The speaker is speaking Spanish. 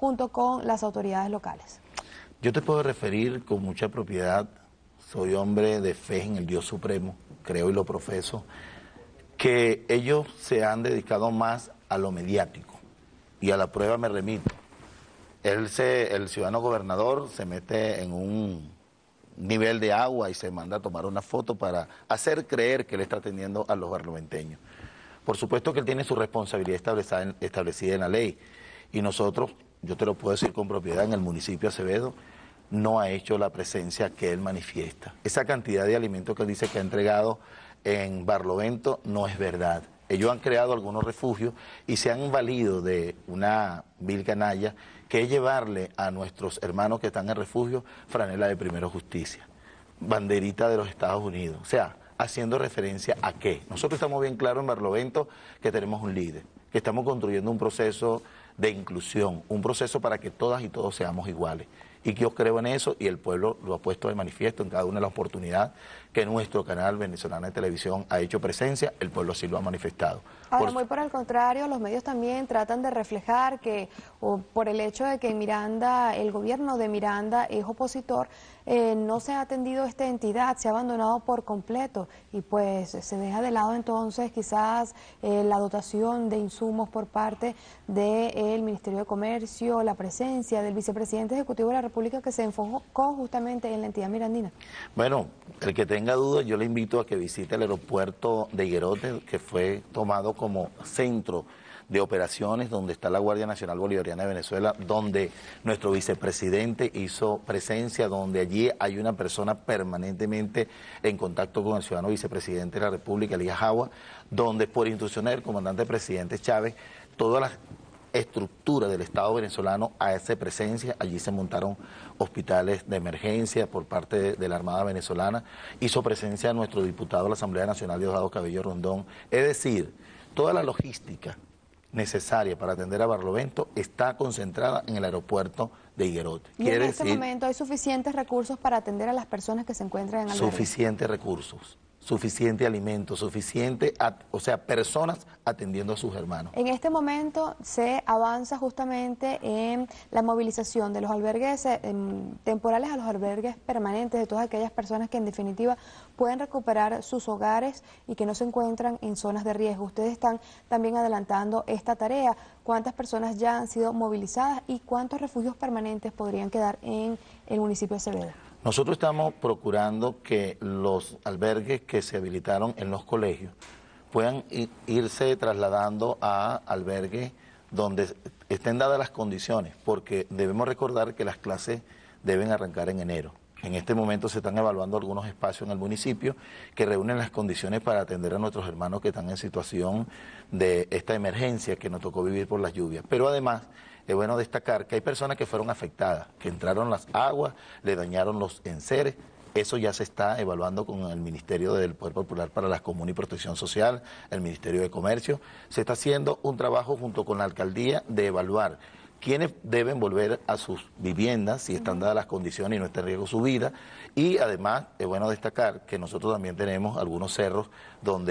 junto con las autoridades locales. Yo te puedo referir con mucha propiedad, soy hombre de fe en el Dios Supremo, creo y lo profeso, que ellos se han dedicado más a lo mediático y a la prueba me remito. Él se, el ciudadano gobernador se mete en un nivel de agua y se manda a tomar una foto para hacer creer que él está atendiendo a los barloventeños. Por supuesto que él tiene su responsabilidad establecida establecida en la ley y nosotros yo te lo puedo decir con propiedad, en el municipio Acevedo no ha hecho la presencia que él manifiesta. Esa cantidad de alimentos que él dice que ha entregado en Barlovento no es verdad. Ellos han creado algunos refugios y se han valido de una vil canalla que es llevarle a nuestros hermanos que están en refugio franela de primero justicia, banderita de los Estados Unidos. O sea, haciendo referencia a qué. Nosotros estamos bien claros en Barlovento que tenemos un líder, que estamos construyendo un proceso de inclusión, un proceso para que todas y todos seamos iguales. Y que yo creo en eso y el pueblo lo ha puesto de manifiesto en cada una de las oportunidades que nuestro canal venezolano de televisión ha hecho presencia, el pueblo sí lo ha manifestado. Ahora, muy por el contrario, los medios también tratan de reflejar que, por el hecho de que Miranda, el gobierno de Miranda es opositor, eh, no se ha atendido esta entidad, se ha abandonado por completo y pues se deja de lado entonces quizás eh, la dotación de insumos por parte de... Eh, el Ministerio de Comercio, la presencia del vicepresidente ejecutivo de la República que se enfocó justamente en la entidad mirandina? Bueno, el que tenga dudas, yo le invito a que visite el aeropuerto de Higuerote, que fue tomado como centro de operaciones donde está la Guardia Nacional Bolivariana de Venezuela, donde nuestro vicepresidente hizo presencia, donde allí hay una persona permanentemente en contacto con el ciudadano vicepresidente de la República, Elías Agua, donde por instrucciones del comandante presidente Chávez, todas las estructura del Estado venezolano a esa presencia. Allí se montaron hospitales de emergencia por parte de, la Armada venezolana. Hizo presencia nuestro diputado de la Asamblea Nacional, Diosdado Cabello Rondón. Es decir, toda la logística necesaria para atender a Barlovento está concentrada en el aeropuerto de Higuerote. ¿Y en este momento hay suficientes recursos para atender a las personas que se encuentran en el Suficientes recursos suficiente alimento, suficiente, o sea, personas atendiendo a sus hermanos. En este momento se avanza justamente en la movilización de los albergues temporales a los albergues permanentes, de todas aquellas personas que en definitiva pueden recuperar sus hogares y que no se encuentran en zonas de riesgo. Ustedes están también adelantando esta tarea. ¿Cuántas personas ya han sido movilizadas y cuántos refugios permanentes podrían quedar en el municipio de Acevedo? Nosotros estamos procurando que los albergues que se habilitaron en los colegios puedan irse trasladando a albergues donde estén dadas las condiciones, porque debemos recordar que las clases deben arrancar en enero. En este momento se están evaluando algunos espacios en el municipio que reúnen las condiciones para atender a nuestros hermanos que están en situación de esta emergencia que nos tocó vivir por las lluvias. Pero además es bueno destacar que hay personas que fueron afectadas, que entraron las aguas, le dañaron los enseres. Eso ya se está evaluando con el Ministerio del Poder Popular para la Comuna y Protección Social, el Ministerio de Comercio. Se está haciendo un trabajo junto con la alcaldía de evaluar quienes deben volver a sus viviendas si están dadas las condiciones y no está en riesgo su vida. Y además, es bueno destacar que nosotros también tenemos algunos cerros donde